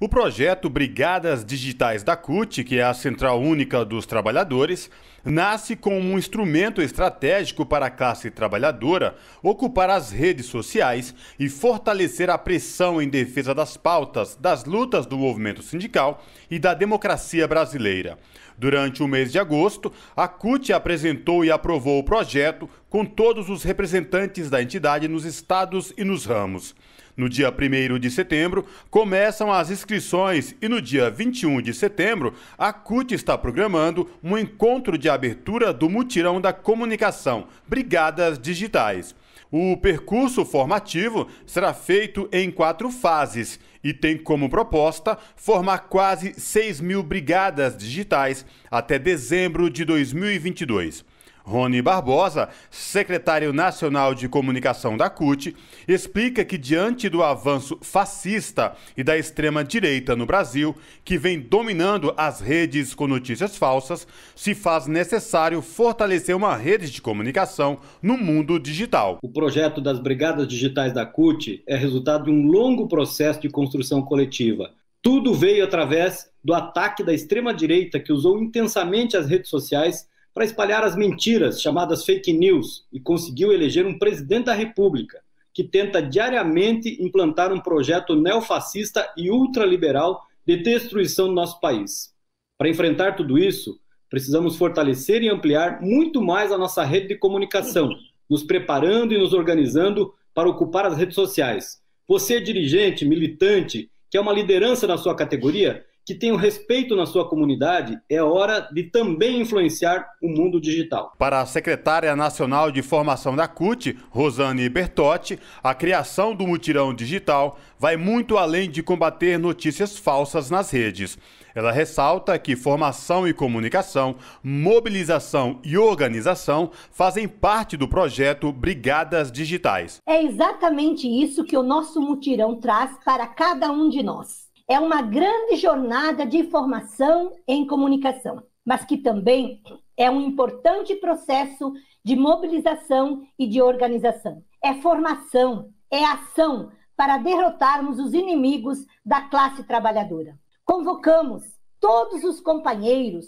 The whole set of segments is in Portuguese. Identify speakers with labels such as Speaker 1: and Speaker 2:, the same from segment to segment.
Speaker 1: O projeto Brigadas Digitais da CUT, que é a Central Única dos Trabalhadores, nasce como um instrumento estratégico para a classe trabalhadora ocupar as redes sociais e fortalecer a pressão em defesa das pautas, das lutas do movimento sindical e da democracia brasileira. Durante o mês de agosto, a CUT apresentou e aprovou o projeto com todos os representantes da entidade nos estados e nos ramos. No dia 1 de setembro, começam as inscrições e no dia 21 de setembro, a CUT está programando um encontro de abertura do Mutirão da Comunicação, Brigadas Digitais. O percurso formativo será feito em quatro fases e tem como proposta formar quase 6 mil brigadas digitais até dezembro de 2022. Rony Barbosa, secretário nacional de comunicação da CUT, explica que, diante do avanço fascista e da extrema-direita no Brasil, que vem dominando as redes com notícias falsas, se faz
Speaker 2: necessário fortalecer uma rede de comunicação no mundo digital. O projeto das Brigadas Digitais da CUT é resultado de um longo processo de construção coletiva. Tudo veio através do ataque da extrema-direita que usou intensamente as redes sociais para espalhar as mentiras chamadas fake news e conseguiu eleger um presidente da República que tenta diariamente implantar um projeto neofascista e ultraliberal de destruição do nosso país. Para enfrentar tudo isso, precisamos fortalecer e ampliar muito mais a nossa rede de comunicação, nos preparando e nos organizando para ocupar as redes sociais. Você, dirigente, militante, que é uma liderança na sua categoria, que tenham respeito na sua comunidade, é hora de também influenciar o mundo digital. Para a secretária
Speaker 1: nacional de formação da CUT, Rosane Bertotti, a criação do mutirão digital vai muito além de combater notícias falsas nas redes. Ela ressalta que formação e comunicação, mobilização e organização fazem parte do projeto Brigadas Digitais.
Speaker 3: É exatamente isso que o nosso mutirão traz para cada um de nós é uma grande jornada de formação em comunicação, mas que também é um importante processo de mobilização e de organização. É formação, é ação para derrotarmos os inimigos da classe trabalhadora. Convocamos todos os companheiros,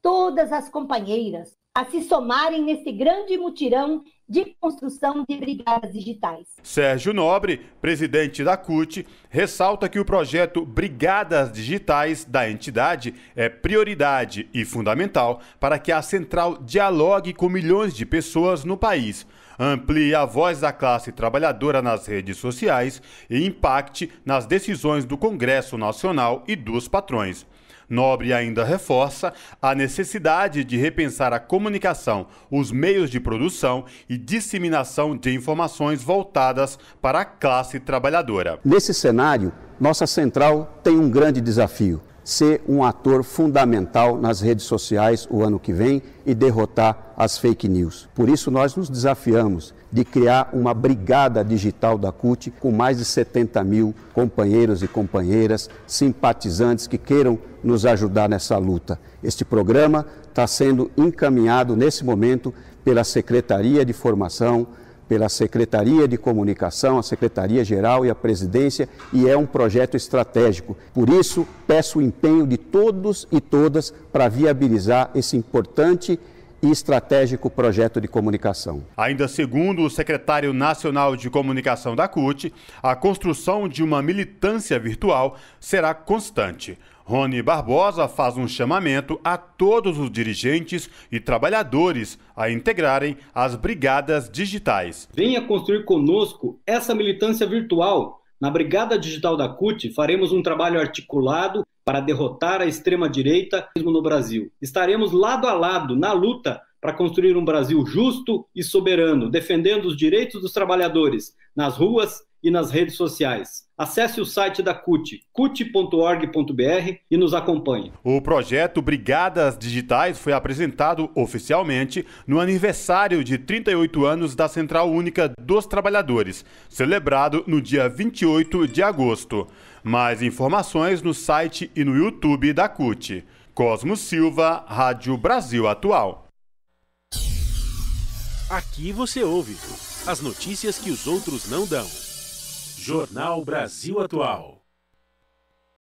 Speaker 3: todas as companheiras, a se somarem nesse grande mutirão de construção de brigadas digitais.
Speaker 1: Sérgio Nobre, presidente da CUT, ressalta que o projeto Brigadas Digitais da entidade é prioridade e fundamental para que a central dialogue com milhões de pessoas no país, amplie a voz da classe trabalhadora nas redes sociais e impacte nas decisões do Congresso Nacional e dos patrões. Nobre ainda reforça a necessidade de repensar a comunicação, os meios de produção e disseminação de informações voltadas para a classe trabalhadora.
Speaker 4: Nesse cenário, nossa central tem um grande desafio ser um ator fundamental nas redes sociais o ano que vem e derrotar as fake news. Por isso, nós nos desafiamos de criar uma brigada digital da CUT com mais de 70 mil companheiros e companheiras, simpatizantes que queiram nos ajudar nessa luta. Este programa está sendo encaminhado nesse momento pela Secretaria de Formação pela Secretaria de Comunicação, a Secretaria-Geral e a Presidência, e é um projeto estratégico. Por isso, peço o empenho de todos e todas para viabilizar esse importante e estratégico projeto de comunicação.
Speaker 1: Ainda segundo o secretário nacional de comunicação da CUT, a construção de uma militância virtual será constante. Rony Barbosa faz um chamamento a todos os dirigentes e
Speaker 2: trabalhadores a integrarem as brigadas digitais. Venha construir conosco essa militância virtual. Na Brigada Digital da CUT, faremos um trabalho articulado para derrotar a extrema-direita no Brasil. Estaremos lado a lado na luta para construir um Brasil justo e soberano, defendendo os direitos dos trabalhadores nas ruas e nas redes sociais. Acesse o site da CUT, cut.org.br e nos acompanhe. O projeto Brigadas Digitais foi apresentado
Speaker 1: oficialmente no aniversário de 38 anos da Central Única dos Trabalhadores, celebrado no dia 28 de agosto. Mais informações no site e no YouTube da CUT. Cosmo Silva, Rádio Brasil Atual. Aqui você ouve as notícias que os outros não dão. Jornal Brasil Atual.